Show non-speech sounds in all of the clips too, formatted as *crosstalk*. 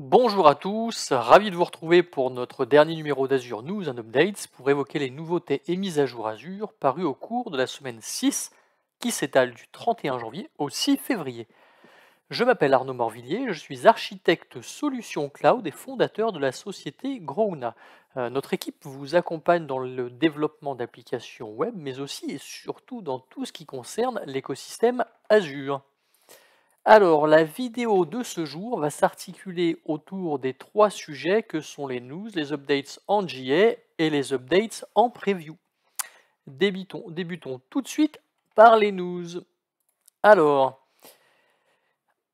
Bonjour à tous, ravi de vous retrouver pour notre dernier numéro d'Azure News and Updates pour évoquer les nouveautés et mises à jour Azure parues au cours de la semaine 6 qui s'étale du 31 janvier au 6 février. Je m'appelle Arnaud Morvillier, je suis architecte solution cloud et fondateur de la société Grouna. Euh, notre équipe vous accompagne dans le développement d'applications web mais aussi et surtout dans tout ce qui concerne l'écosystème Azure. Alors, la vidéo de ce jour va s'articuler autour des trois sujets que sont les news, les updates en JA et les updates en preview. Débutons, débutons tout de suite par les news. Alors,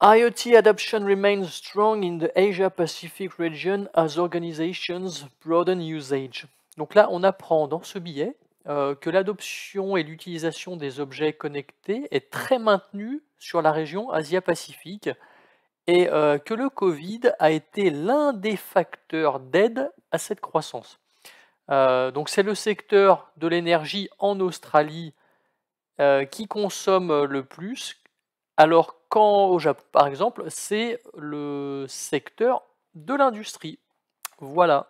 IoT adoption remains strong in the Asia-Pacific region as organizations broaden usage. Donc là, on apprend dans ce billet euh, que l'adoption et l'utilisation des objets connectés est très maintenue sur la région Asia-Pacifique et euh, que le Covid a été l'un des facteurs d'aide à cette croissance. Euh, donc c'est le secteur de l'énergie en Australie qui consomme le plus, alors au Japon, par exemple, c'est le secteur de l'industrie. Voilà.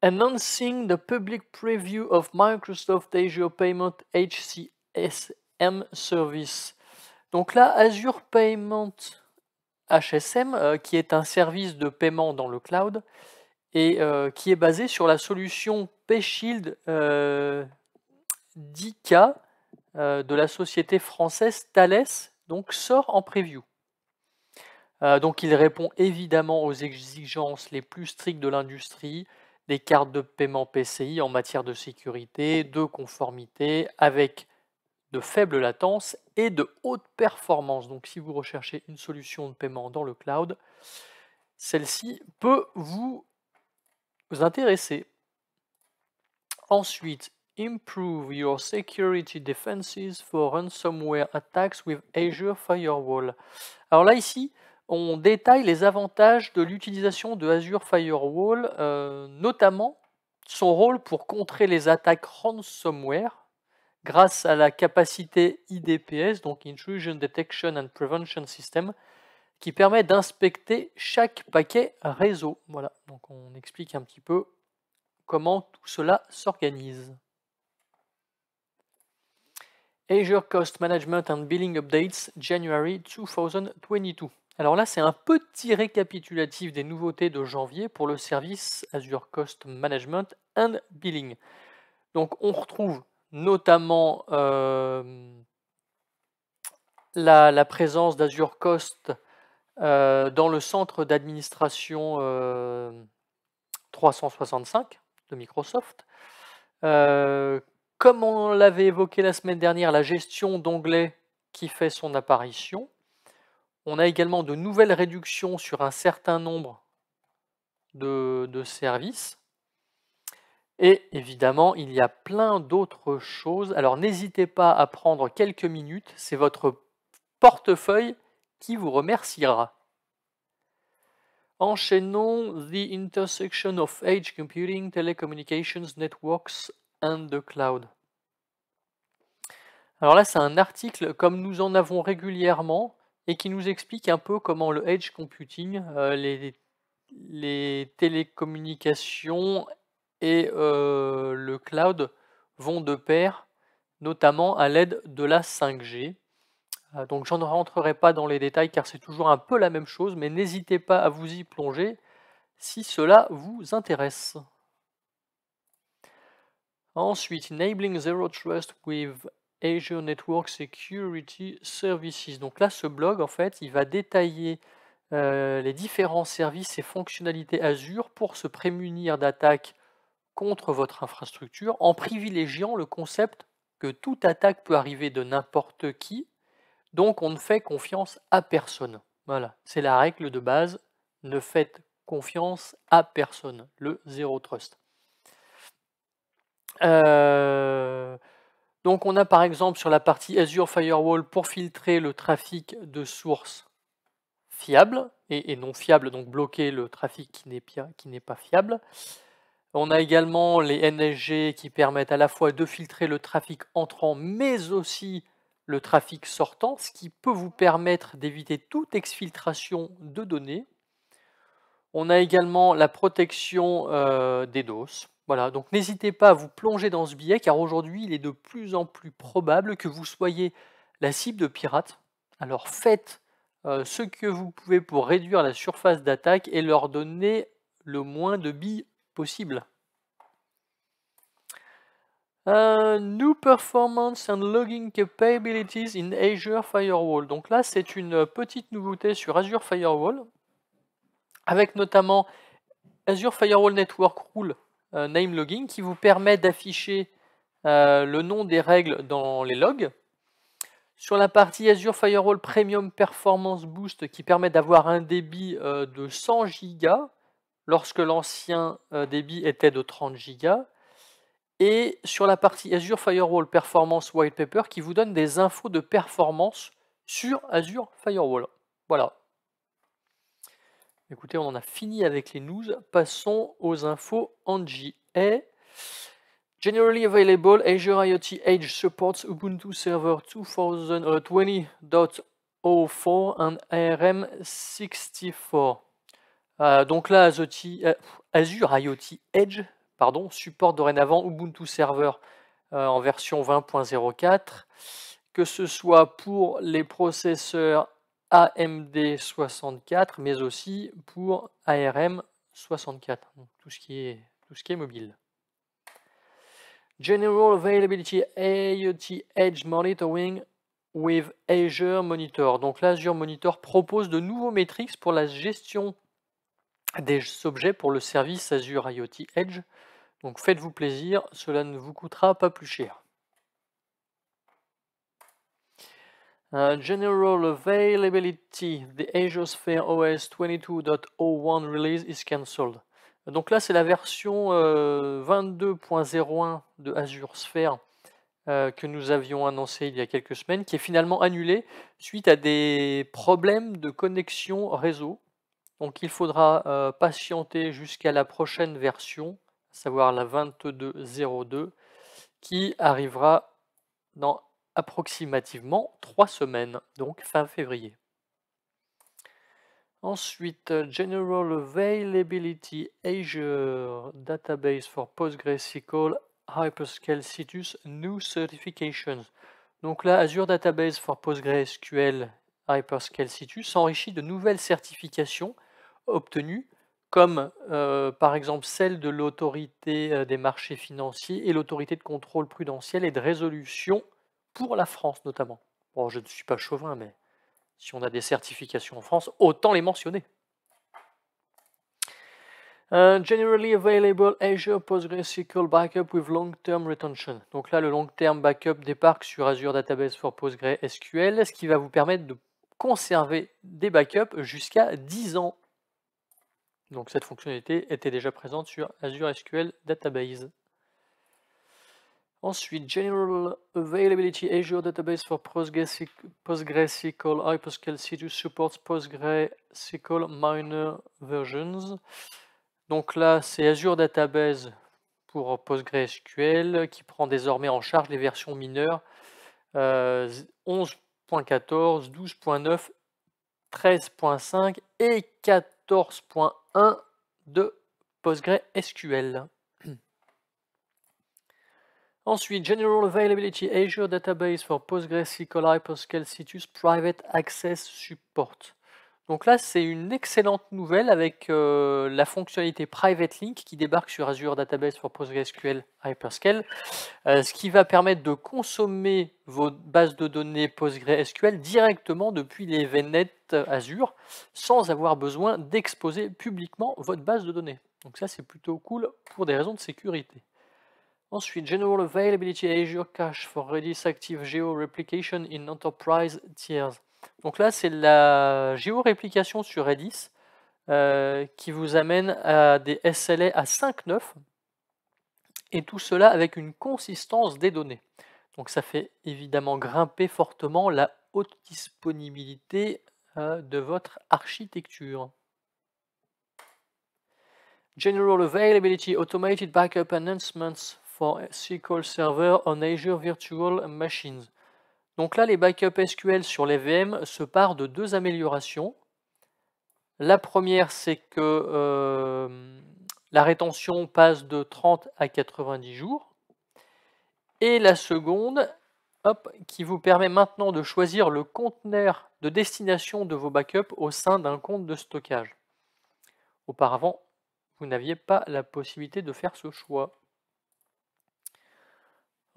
Announcing the public preview of Microsoft Azure Payment HCSM Service. Donc là, Azure Payment HSM, euh, qui est un service de paiement dans le cloud et euh, qui est basé sur la solution PayShield 10K euh, de la société française Thales, donc sort en preview. donc il répond évidemment aux exigences les plus strictes de l'industrie, des cartes de paiement PCI en matière de sécurité, de conformité, avec de faible latence et de haute performance. Donc si vous recherchez une solution de paiement dans le cloud, celle-ci peut vous intéresser. Ensuite, improve your security defenses for ransomware attacks with Azure Firewall. Alors là ici, on détaille les avantages de l'utilisation de Azure Firewall, euh, notamment son rôle pour contrer les attaques ransomware grâce à la capacité IDPS, donc Intrusion Detection and Prevention System, qui permet d'inspecter chaque paquet réseau. Voilà, donc on explique un petit peu comment tout cela s'organise. Azure Cost Management and Billing Updates, January 2022. Alors là, c'est un petit récapitulatif des nouveautés de janvier pour le service Azure Cost Management and Billing. Donc on retrouve notamment euh, la, présence d'Azure Cost euh, dans le centre d'administration 365 euh, de Microsoft. comme on l'avait évoqué la semaine dernière, la gestion d'onglets qui fait son apparition. On a également de nouvelles réductions sur un certain nombre de, services. Et évidemment, il y a plein d'autres choses. Alors n'hésitez pas à prendre quelques minutes, c'est votre portefeuille qui vous remerciera. Enchaînons The Intersection of age Computing, Telecommunications Networks and the Cloud. Alors là, c'est un article, comme nous en avons régulièrement, et qui nous explique un peu comment le edge computing, euh, les, télécommunications et euh, le cloud vont de pair, notamment à l'aide de la 5G. Euh, donc j'en rentrerai pas dans les détails car c'est toujours un peu la même chose, mais n'hésitez pas à vous y plonger si cela vous intéresse. Ensuite, enabling zero trust with Azure Network Security Services. Donc là, ce blog, en fait, il va détailler euh, les différents services et fonctionnalités Azure pour se prémunir d'attaques contre votre infrastructure en privilégiant le concept que toute attaque peut arriver de n'importe qui, donc on ne fait confiance à personne. Voilà, c'est la règle de base, ne faites confiance à personne, le Zero trust. Euh, donc on a par exemple sur la partie Azure Firewall pour filtrer le trafic de sources fiables et, non fiables, donc bloquer le trafic qui n'est pas fiable. On a également les NSG qui permettent à la fois de filtrer le trafic entrant mais aussi le trafic sortant, ce qui peut vous permettre d'éviter toute exfiltration de données on a également la protection euh, des doses. Voilà, donc n'hésitez pas à vous plonger dans ce billet car aujourd'hui il est de plus en plus probable que vous soyez la cible de pirates. Alors faites euh, ce que vous pouvez pour réduire la surface d'attaque et leur donner le moins de billes possible. new Performance and Logging Capabilities in Azure Firewall. Donc là, c'est une petite nouveauté sur Azure Firewall avec notamment Azure Firewall Network Rule euh, Name Logging qui vous permet d'afficher euh, le nom des règles dans les logs. Sur la partie Azure Firewall Premium Performance Boost qui permet d'avoir un débit euh, de 100 Go lorsque l'ancien débit était de 30 Go. Et sur la partie Azure Firewall Performance White Paper qui vous donne des infos de performance sur Azure Firewall. Voilà, Écoutez, on en a fini avec les news. Passons aux infos en Et generally available Azure IoT Edge supports Ubuntu Server 2020.04 and ARM64. Euh, donc là, euh, Azure IoT Edge pardon, supporte dorénavant Ubuntu Server euh, en version 20.04, que ce soit pour les processeurs AMD64, mais aussi pour ARM64, tout ce qui est, tout ce qui est mobile. General Availability IoT Edge Monitoring with Azure Monitor. Donc l'Azure Monitor propose de nouveaux métriques pour la gestion des objets pour le service Azure IoT Edge. Donc faites-vous plaisir, cela ne vous coûtera pas plus cher. Euh, general Availability, the Sphere OS 22.01 release is cancelled. Donc là, c'est la version 22.01 euh, de Azure Sphere euh, que nous avions annoncé il y a quelques semaines, qui est finalement annulée suite à des problèmes de connexion réseau. Donc il faudra patienter jusqu'à la prochaine version, à savoir la 22.02, qui arrivera dans approximativement trois semaines, donc fin février. Ensuite, General Availability Azure Database for PostgreSQL Hyperscale Citus New Certifications. Donc là, Azure Database for PostgreSQL Hyperscale Citus s'enrichit de nouvelles certifications obtenues, comme euh, par exemple celle de l'autorité euh, des marchés financiers et l'autorité de contrôle prudentiel et de résolution pour la France notamment. Bon, je ne suis pas chauvin, mais si on a des certifications en France, autant les mentionner. Uh, generally available Azure PostgreSQL backup with long-term retention. Donc là, le long-term backup des sur Azure Database for PostgreSQL, ce qui va vous permettre de conserver des backups jusqu'à 10 ans. Donc cette fonctionnalité était déjà présente sur Azure SQL Database. Ensuite, General Availability Azure Database for PostgreSQL Hyperscale C2 supports PostgreSQL minor versions. Donc là, c'est Azure Database pour PostgreSQL qui prend désormais en charge les versions mineures 11.14, 12.9, 13.5 et 14.1 de PostgreSQL. Ensuite, General Availability Azure Database for PostgreSQL, Hyperscale Citus Private Access Support. Donc là, c'est une excellente nouvelle avec euh, la fonctionnalité Private Link qui débarque sur Azure Database for PostgreSQL Hyperscale, euh, ce qui va permettre de consommer vos bases de données PostgreSQL directement depuis les VNet Azure sans avoir besoin d'exposer publiquement votre base de données. Donc ça, c'est plutôt cool pour des raisons de sécurité. Ensuite, General Availability Azure Cache for Redis Active Geo Replication in Enterprise Tiers. Donc là, c'est la réplication sur Redis euh, qui vous amène à des SLA à 5.9 et tout cela avec une consistance des données. Donc ça fait évidemment grimper fortement la haute disponibilité euh, de votre architecture. General Availability Automated Backup Enhancements for SQL Server on Azure Virtual Machines. Donc là, les backups SQL sur les VM se partent de deux améliorations. La première, c'est que euh, la rétention passe de 30 à 90 jours. Et la seconde, qui vous permet maintenant de choisir le conteneur de destination de vos backups au sein d'un compte de stockage. Auparavant, vous n'aviez pas la possibilité de faire ce choix.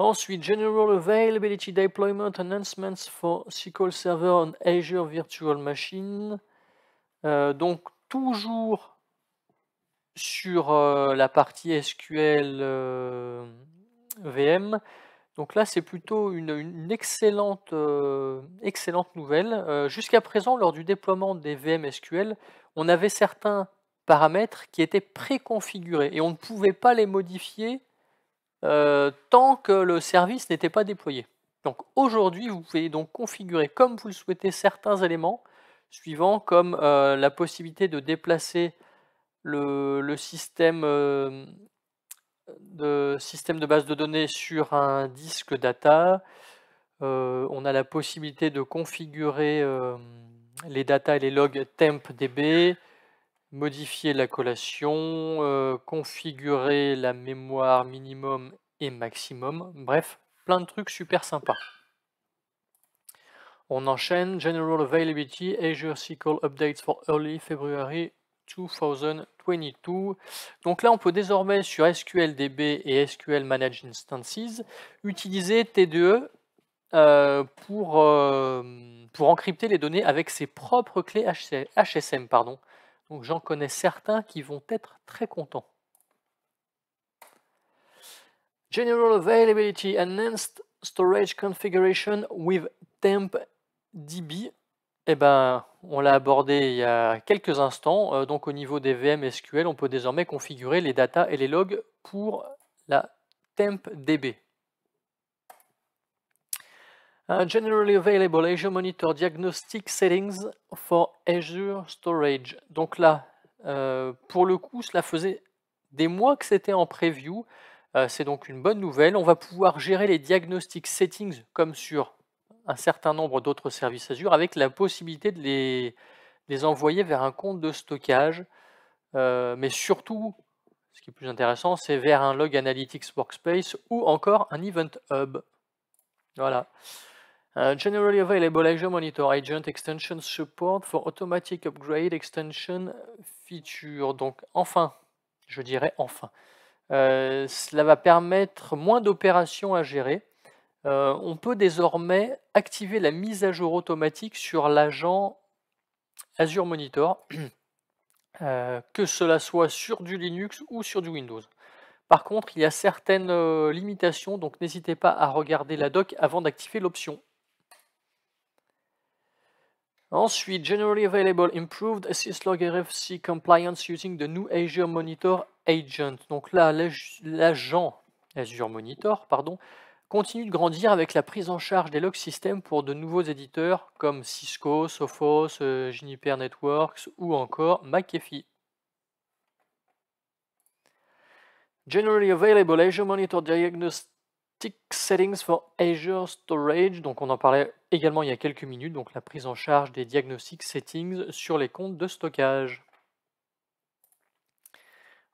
Ensuite, General Availability Deployment Enhancements for SQL Server on Azure Virtual Machine. Euh, donc, toujours sur euh, la partie SQL euh, VM. Donc là, c'est plutôt une, excellente, excellente nouvelle. Jusqu'à présent, lors du déploiement des VM SQL, on avait certains paramètres qui étaient préconfigurés et on ne pouvait pas les modifier euh, tant que le service n'était pas déployé. Donc aujourd'hui, vous pouvez donc configurer comme vous le souhaitez certains éléments suivants, comme euh, la possibilité de déplacer le, système, euh, de, système de base de données sur un disque data. on a la possibilité de configurer les data et les logs tempDB, modifier la collation, configurer la mémoire minimum et maximum, bref, plein de trucs super sympas. On enchaîne General Availability Azure SQL Updates for Early February 2022. Donc là, on peut désormais sur SQL DB et SQL Managed Instances utiliser TDE e, euh, pour, pour encrypter les données avec ses propres clés HSM. Pardon. Donc j'en connais certains qui vont être très contents. General Availability Enhanced Storage Configuration with Temp DB. Eh ben, on l'a abordé il y a quelques instants. Euh, donc au niveau des VM SQL, on peut désormais configurer les data et les logs pour la temp DB generally available Azure Monitor Diagnostic Settings for Azure Storage. Donc là, euh, pour le coup, cela faisait des mois que c'était en preview. Euh, c'est donc une bonne nouvelle. On va pouvoir gérer les diagnostic settings comme sur un certain nombre d'autres services Azure avec la possibilité de les, envoyer vers un compte de stockage. Euh, mais surtout, ce qui est plus intéressant, c'est vers un Log Analytics Workspace ou encore un Event Hub. Voilà. Uh, generally available Azure Monitor Agent Extension Support for Automatic Upgrade Extension Feature. Donc enfin, je dirais enfin. Euh, cela va permettre moins d'opérations à gérer. Euh, on peut désormais activer la mise à jour automatique sur l'agent Azure Monitor, *clears throat* euh, que cela soit sur du Linux ou sur du Windows. Par contre, il y a certaines limitations, donc n'hésitez pas à regarder la doc avant d'activer l'option. Ensuite, Generally Available Improved Syslog RFC Compliance using the new Azure Monitor Agent. Donc là, l'agent Azure Monitor, pardon, continue de grandir avec la prise en charge des log systems pour de nouveaux éditeurs comme Cisco, Sophos, euh, Juniper Networks ou encore McAfee. Generally Available Azure Monitor Diagnostic Settings for Azure Storage, donc on en parlait également il y a quelques minutes, donc la prise en charge des diagnostics settings sur les comptes de stockage.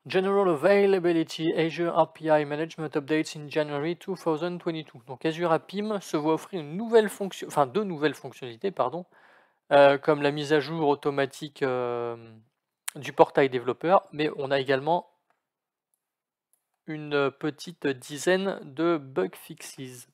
General Availability Azure API Management Updates in January 2022. Donc Azure APIM se voit offrir une nouvelle fonction, enfin deux nouvelles fonctionnalités, pardon, euh, comme la mise à jour automatique euh, du portail développeur, mais on a également une petite dizaine de bug fixes.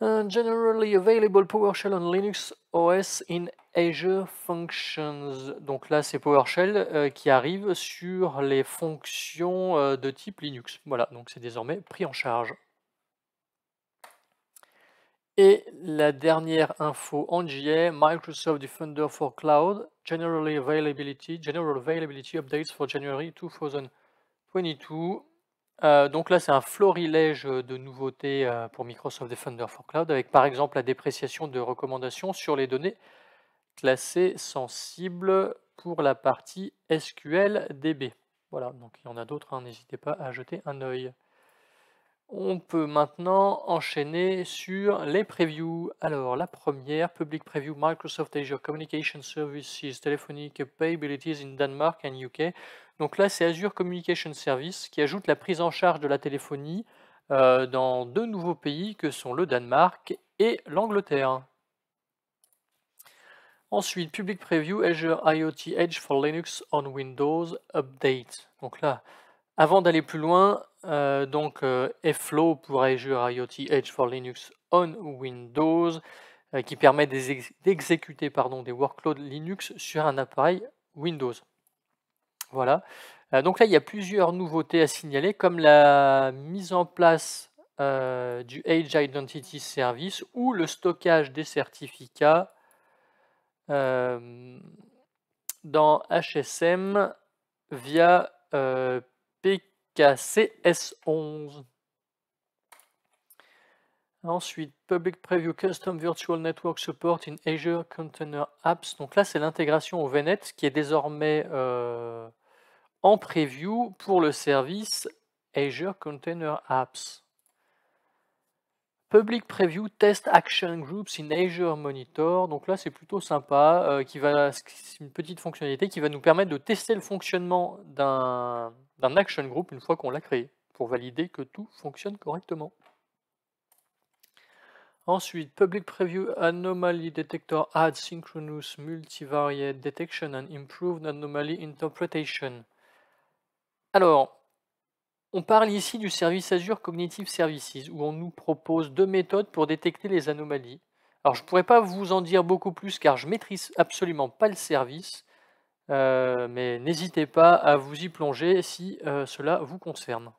generally available PowerShell on Linux OS in Azure Functions. Donc là, c'est PowerShell euh, qui arrive sur les fonctions euh, de type Linux. Voilà, donc c'est désormais pris en charge. Et la dernière info en GA, Microsoft Defender for Cloud, Generally Availability, General Availability Updates for January 2020 pointy euh, donc là, c'est un florilège de nouveautés euh, pour Microsoft Defender for Cloud, avec par exemple la dépréciation de recommandations sur les données classées sensibles pour la partie SQL DB. Voilà, donc il y en a d'autres, hein, n'hésitez pas à jeter un œil on peut maintenant enchaîner sur les previews. Alors, la première, Public Preview Microsoft Azure Communication Services Telephonic Capabilities in Denmark and UK. Donc là, c'est Azure Communication Service qui ajoute la prise en charge de la téléphonie euh, dans deux nouveaux pays que sont le Danemark et l'Angleterre. Ensuite, Public Preview Azure IoT Edge for Linux on Windows Update. Donc là, avant d'aller plus loin, euh, donc euh, Flow pour Azure IoT Edge for Linux on Windows, euh, qui permet d'exécuter des workloads Linux sur un appareil Windows. Voilà. Euh, donc là, il y a plusieurs nouveautés à signaler, comme la mise en place du Edge Identity Service ou le stockage des certificats dans HSM via PKCS11. Ensuite, Public Preview Custom Virtual Network Support in Azure Container Apps. Donc là, c'est l'intégration au VNet qui est désormais euh, en preview pour le service Azure Container Apps. Public Preview Test Action Groups in Azure Monitor. Donc là, c'est plutôt sympa. Euh, qui va, c'est une petite fonctionnalité qui va nous permettre de tester le fonctionnement d'un, d'un action group une fois qu'on l'a créé, pour valider que tout fonctionne correctement. Ensuite, Public Preview Anomaly Detector Add Synchronous Multivariate Detection and Improved Anomaly Interpretation. Alors, on parle ici du service Azure Cognitive Services, où on nous propose deux méthodes pour détecter les anomalies. Alors je ne pourrais pas vous en dire beaucoup plus car je maîtrise absolument pas le service, euh, mais n'hésitez pas à vous y plonger si euh, cela vous concerne.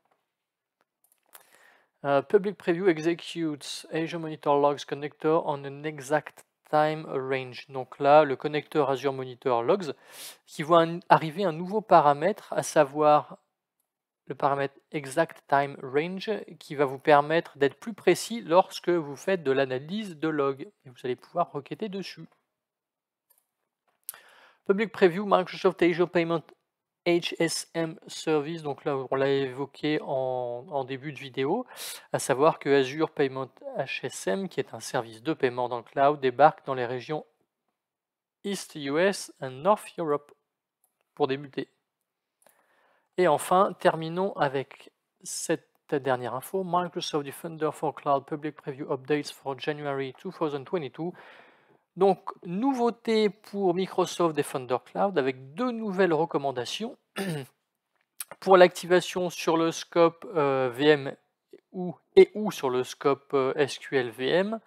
Euh, public preview executes Azure Monitor Logs connector on an exact time range. Donc là, le connecteur Azure Monitor Logs qui voit arriver un nouveau paramètre, à savoir le paramètre exact time range qui va vous permettre d'être plus précis lorsque vous faites de l'analyse de log. Et vous allez pouvoir requêter dessus. Public Preview Microsoft Azure Payment HSM Service, donc là on l'a évoqué en, en, début de vidéo, à savoir que Azure Payment HSM, qui est un service de paiement dans le cloud, débarque dans les régions East US and North Europe pour débuter. Et enfin, terminons avec cette dernière info. Microsoft Defender for Cloud Public Preview Updates for January 2022. Donc, nouveauté pour Microsoft Defender Cloud avec deux nouvelles recommandations. *clears throat* pour l'activation sur le scope euh, VM et ou sur le scope euh, SQL VM,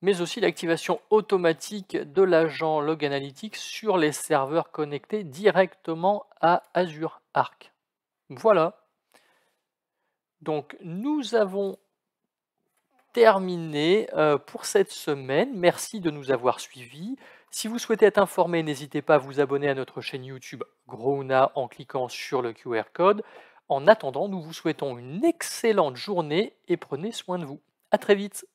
mais aussi l'activation automatique de l'agent Log Analytics sur les serveurs connectés directement à Azure Arc. Voilà. Donc nous avons terminé euh, pour cette semaine. Merci de nous avoir suivis. Si vous souhaitez être informé, n'hésitez pas à vous abonner à notre chaîne YouTube Grouna en cliquant sur le QR code. En attendant, nous vous souhaitons une excellente journée et prenez soin de vous. À très vite